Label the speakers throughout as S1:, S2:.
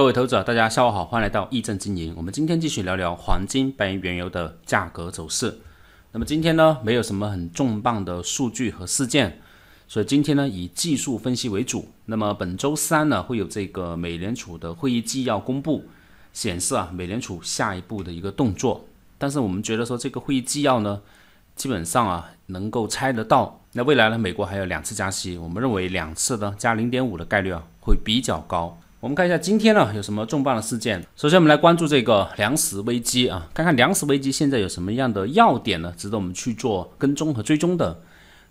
S1: 各位投资者，大家下午好，欢迎来到易正经营。我们今天继续聊聊黄金白银原油的价格走势。那么今天呢，没有什么很重磅的数据和事件，所以今天呢以技术分析为主。那么本周三呢，会有这个美联储的会议纪要公布，显示啊美联储下一步的一个动作。但是我们觉得说这个会议纪要呢，基本上啊能够猜得到。那未来呢，美国还有两次加息，我们认为两次呢加零点五的概率啊会比较高。我们看一下今天呢有什么重磅的事件。首先，我们来关注这个粮食危机啊，看看粮食危机现在有什么样的要点呢，值得我们去做跟踪和追踪的。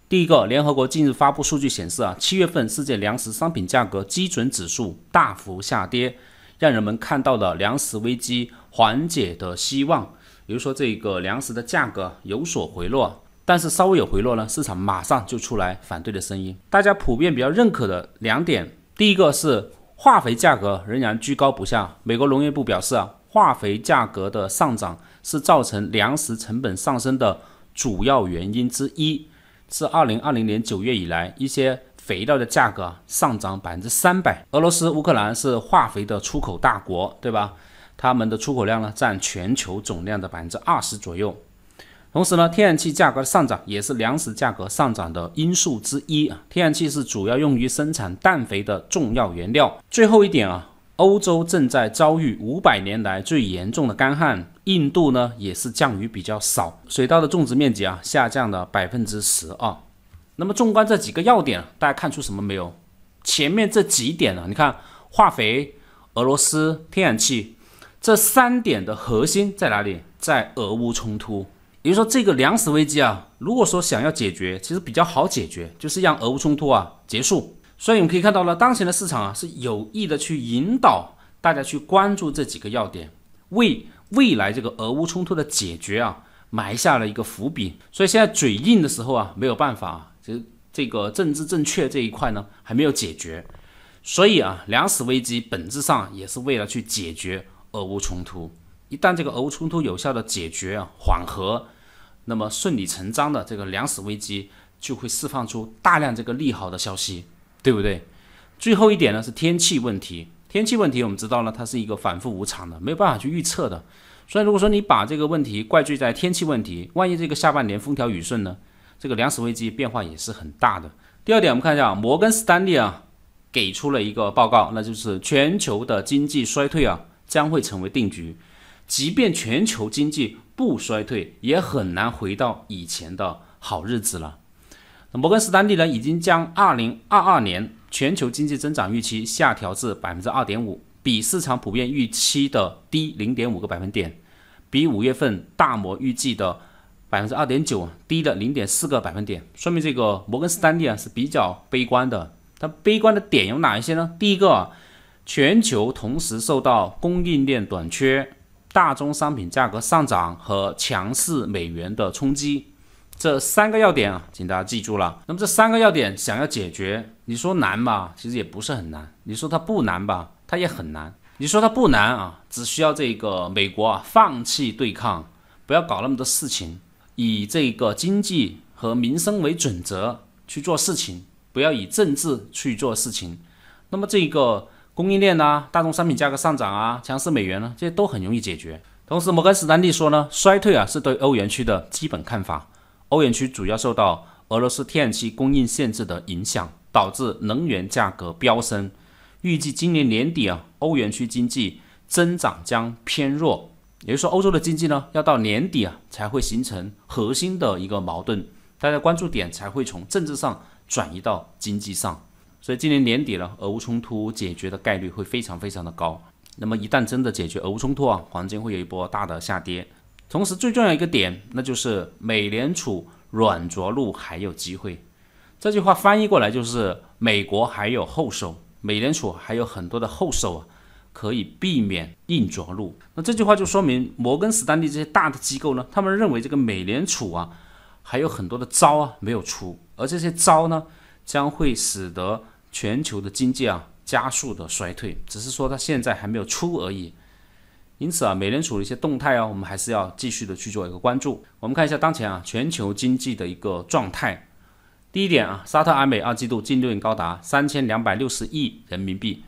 S1: 第一个，联合国近日发布数据显示啊，七月份世界粮食商品价格基准指数大幅下跌，让人们看到了粮食危机缓解的希望。也就是说，这个粮食的价格有所回落，但是稍微有回落呢，市场马上就出来反对的声音。大家普遍比较认可的两点，第一个是。化肥价格仍然居高不下。美国农业部表示啊，化肥价格的上涨是造成粮食成本上升的主要原因之一。自二零二零年九月以来，一些肥料的价格上涨百分之三百。俄罗斯、乌克兰是化肥的出口大国，对吧？他们的出口量呢，占全球总量的百分之二十左右。同时呢，天然气价格的上涨也是粮食价格上涨的因素之一啊。天然气是主要用于生产氮肥的重要原料。最后一点啊，欧洲正在遭遇五百年来最严重的干旱，印度呢也是降雨比较少，水稻的种植面积啊下降了百分之十二。那么纵观这几个要点，大家看出什么没有？前面这几点呢，你看化肥、俄罗斯、天然气，这三点的核心在哪里？在俄乌冲突。比如说这个粮食危机啊，如果说想要解决，其实比较好解决，就是让俄乌冲突啊结束。所以我们可以看到呢，当前的市场啊是有意的去引导大家去关注这几个要点，为未来这个俄乌冲突的解决啊埋下了一个伏笔。所以现在嘴硬的时候啊没有办法啊，这这个政治正确这一块呢还没有解决。所以啊，粮食危机本质上也是为了去解决俄乌冲突。一旦这个俄乌冲突有效的解决啊，缓和。那么顺理成章的，这个粮食危机就会释放出大量这个利好的消息，对不对？最后一点呢是天气问题，天气问题我们知道呢，它是一个反复无常的，没有办法去预测的。所以如果说你把这个问题怪罪在天气问题，万一这个下半年风调雨顺呢，这个粮食危机变化也是很大的。第二点，我们看一下摩根斯丹利啊，给出了一个报告，那就是全球的经济衰退啊将会成为定局，即便全球经济。不衰退也很难回到以前的好日子了。那摩根士丹利呢，已经将二零二二年全球经济增长预期下调至百分之二点五，比市场普遍预期的低零点五个百分点，比五月份大摩预计的百分之二点九低的零点四个百分点，说明这个摩根士丹利啊是比较悲观的。它悲观的点有哪一些呢？第一个，全球同时受到供应链短缺。大宗商品价格上涨和强势美元的冲击，这三个要点，啊，请大家记住了。那么这三个要点想要解决，你说难吧？其实也不是很难。你说它不难吧，它也很难。你说它不难啊？只需要这个美国啊，放弃对抗，不要搞那么多事情，以这个经济和民生为准则去做事情，不要以政治去做事情。那么这个。供应链啊，大宗商品价格上涨啊，强势美元呢，这些都很容易解决。同时，摩根士丹利说呢，衰退啊是对欧元区的基本看法。欧元区主要受到俄罗斯天然气供应限制的影响，导致能源价格飙升。预计今年年底啊，欧元区经济增长将偏弱。也就是说，欧洲的经济呢，要到年底啊才会形成核心的一个矛盾，大家关注点才会从政治上转移到经济上。所以今年年底了，俄乌冲突解决的概率会非常非常的高。那么一旦真的解决俄乌冲突啊，黄金会有一波大的下跌。同时，最重要一个点，那就是美联储软着陆还有机会。这句话翻译过来就是美国还有后手，美联储还有很多的后手啊，可以避免硬着陆。那这句话就说明摩根士丹利这些大的机构呢，他们认为这个美联储啊，还有很多的招啊没有出，而这些招呢。将会使得全球的经济啊加速的衰退，只是说它现在还没有出而已。因此啊，美联储的一些动态啊，我们还是要继续的去做一个关注。我们看一下当前啊全球经济的一个状态。第一点啊，沙特阿美二季度净利润高达三千两百六十亿人民币，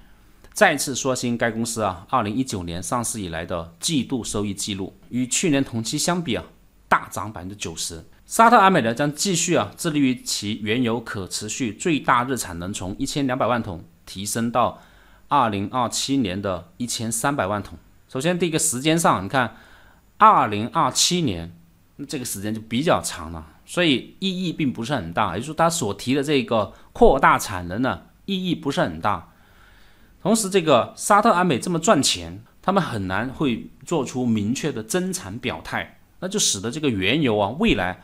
S1: 再次刷新该公司啊二零一九年上市以来的季度收益记录，与去年同期相比啊，大涨百分之九十。沙特阿美呢将继续啊致力于其原油可持续最大日产能从一千两百万桶提升到二零二七年的一千三百万桶。首先，第一个时间上，你看二零二七年，那这个时间就比较长了，所以意义并不是很大。也就是说，他所提的这个扩大产能呢，意义不是很大。同时，这个沙特阿美这么赚钱，他们很难会做出明确的增产表态，那就使得这个原油啊未来。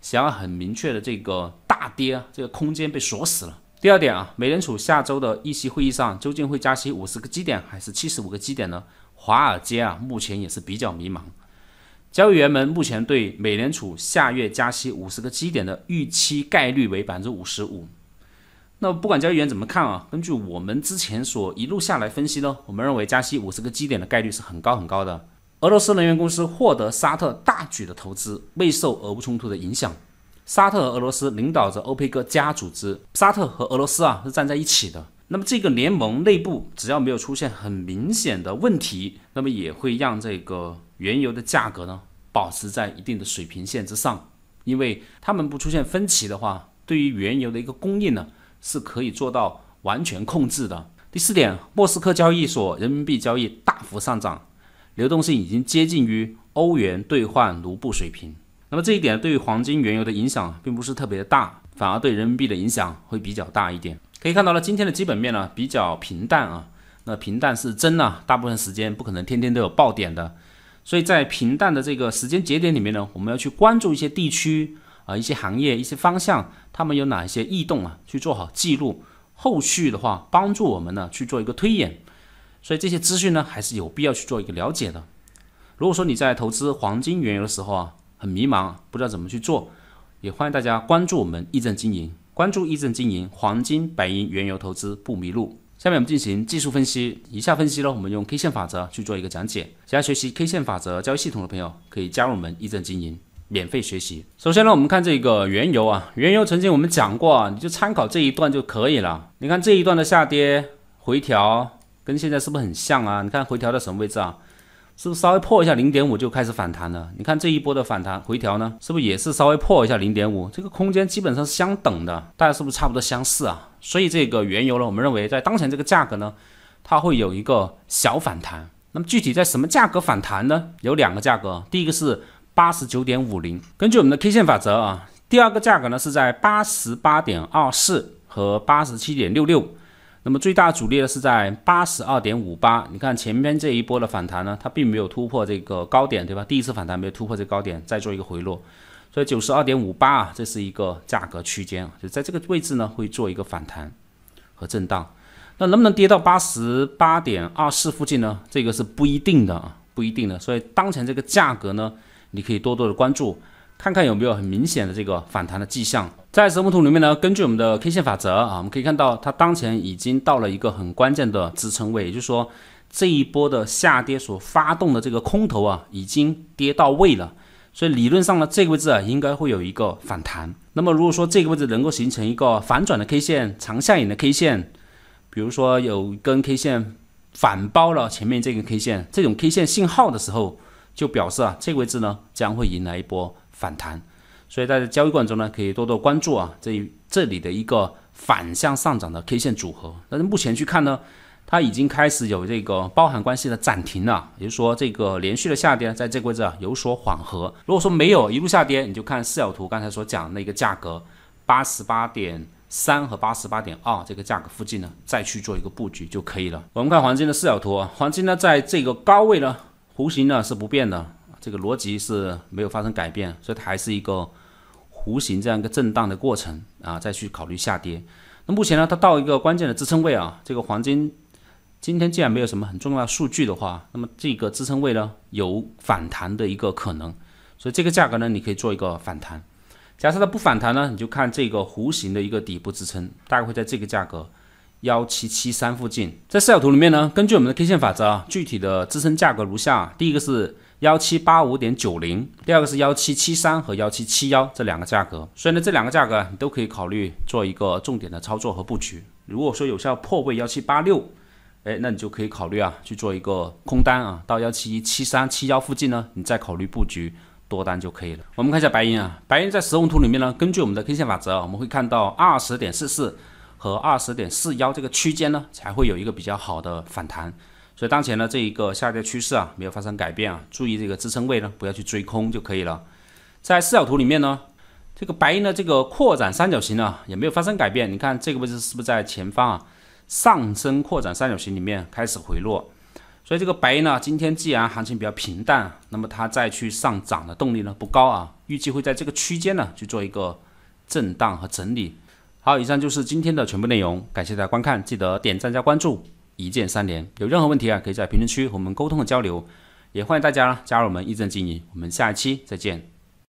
S1: 想要很明确的这个大跌啊，这个空间被锁死了。第二点啊，美联储下周的议息会议上究竟会加息五十个基点还是七十五个基点呢？华尔街啊，目前也是比较迷茫。交易员们目前对美联储下月加息五十个基点的预期概率为百分之五十五。那不管交易员怎么看啊，根据我们之前所一路下来分析呢，我们认为加息五十个基点的概率是很高很高的。俄罗斯能源公司获得沙特大举的投资，未受俄乌冲突的影响。沙特和俄罗斯领导着欧佩克加组织，沙特和俄罗斯啊是站在一起的。那么这个联盟内部只要没有出现很明显的问题，那么也会让这个原油的价格呢保持在一定的水平线之上，因为他们不出现分歧的话，对于原油的一个供应呢是可以做到完全控制的。第四点，莫斯科交易所人民币交易大幅上涨。流动性已经接近于欧元兑换卢布水平，那么这一点对于黄金、原油的影响并不是特别的大，反而对人民币的影响会比较大一点。可以看到了，今天的基本面呢比较平淡啊，那平淡是真呢，大部分时间不可能天天都有爆点的，所以在平淡的这个时间节点里面呢，我们要去关注一些地区啊、一些行业、一些方向，他们有哪一些异动啊，去做好记录，后续的话帮助我们呢去做一个推演。所以这些资讯呢，还是有必要去做一个了解的。如果说你在投资黄金、原油的时候啊，很迷茫，不知道怎么去做，也欢迎大家关注我们益正经营，关注益正经营，黄金、白银、原油投资不迷路。下面我们进行技术分析，以下分析呢，我们用 K 线法则去做一个讲解。想要学习 K 线法则交易系统的朋友，可以加入我们益正经营，免费学习。首先呢，我们看这个原油啊，原油曾经我们讲过，啊，你就参考这一段就可以了。你看这一段的下跌回调。跟现在是不是很像啊？你看回调到什么位置啊？是不是稍微破一下零点五就开始反弹了？你看这一波的反弹回调呢，是不是也是稍微破一下零点五？这个空间基本上是相等的，大家是不是差不多相似啊？所以这个原油呢，我们认为在当前这个价格呢，它会有一个小反弹。那么具体在什么价格反弹呢？有两个价格，第一个是八十九点五零，根据我们的 K 线法则啊。第二个价格呢是在八十八点二四和八十七点六六。那么最大阻力呢是在八十二点五八，你看前面这一波的反弹呢，它并没有突破这个高点，对吧？第一次反弹没有突破这个高点，再做一个回落，所以九十二点五八啊，这是一个价格区间，就在这个位置呢会做一个反弹和震荡。那能不能跌到八十八点二四附近呢？这个是不一定的啊，不一定的。所以当前这个价格呢，你可以多多的关注，看看有没有很明显的这个反弹的迹象。在折幕图里面呢，根据我们的 K 线法则啊，我们可以看到它当前已经到了一个很关键的支撑位，也就是说这一波的下跌所发动的这个空头啊，已经跌到位了。所以理论上呢，这个位置啊，应该会有一个反弹。那么如果说这个位置能够形成一个反转的 K 线、长下影的 K 线，比如说有一根 K 线反包了前面这根 K 线，这种 K 线信号的时候，就表示啊，这个位置呢，将会迎来一波反弹。所以，在交易过程中呢，可以多多关注啊，这这里的一个反向上涨的 K 线组合。但是目前去看呢，它已经开始有这个包含关系的暂停了，也就是说，这个连续的下跌在这个位置啊有所缓和。如果说没有一路下跌，你就看四角图，刚才所讲那个价格八十八点三和八十八点二这个价格附近呢，再去做一个布局就可以了。我们看黄金的四角图，黄金呢在这个高位呢，弧形呢是不变的，这个逻辑是没有发生改变，所以它还是一个。弧形这样一个震荡的过程啊，再去考虑下跌。那目前呢，它到一个关键的支撑位啊。这个黄金今天既然没有什么很重要的数据的话，那么这个支撑位呢有反弹的一个可能。所以这个价格呢，你可以做一个反弹。假设它不反弹呢，你就看这个弧形的一个底部支撑，大概会在这个价格幺七七三附近。在视角图里面呢，根据我们的 K 线法则啊，具体的支撑价格如下：第一个是。幺七八五点九零，第二个是幺七七三和幺七七幺这两个价格，所以呢这两个价格你都可以考虑做一个重点的操作和布局。如果说有效破位幺七八六，哎，那你就可以考虑啊去做一个空单啊，到幺七七三七幺附近呢，你再考虑布局多单就可以了。我们看一下白银啊，白银在实用图里面呢，根据我们的 K 线法则，我们会看到二十点四四和二十点四幺这个区间呢才会有一个比较好的反弹。所以当前呢这一个下跌趋势啊没有发生改变啊，注意这个支撑位呢不要去追空就可以了。在四角图里面呢，这个白银的这个扩展三角形呢，也没有发生改变。你看这个位置是不是在前方啊？上升扩展三角形里面开始回落，所以这个白银呢今天既然行情比较平淡，那么它再去上涨的动力呢不高啊，预计会在这个区间呢去做一个震荡和整理。好，以上就是今天的全部内容，感谢大家观看，记得点赞加关注。一键三连，有任何问题啊，可以在评论区和我们沟通和交流，也欢迎大家加入我们一正经营，我们下一期再见。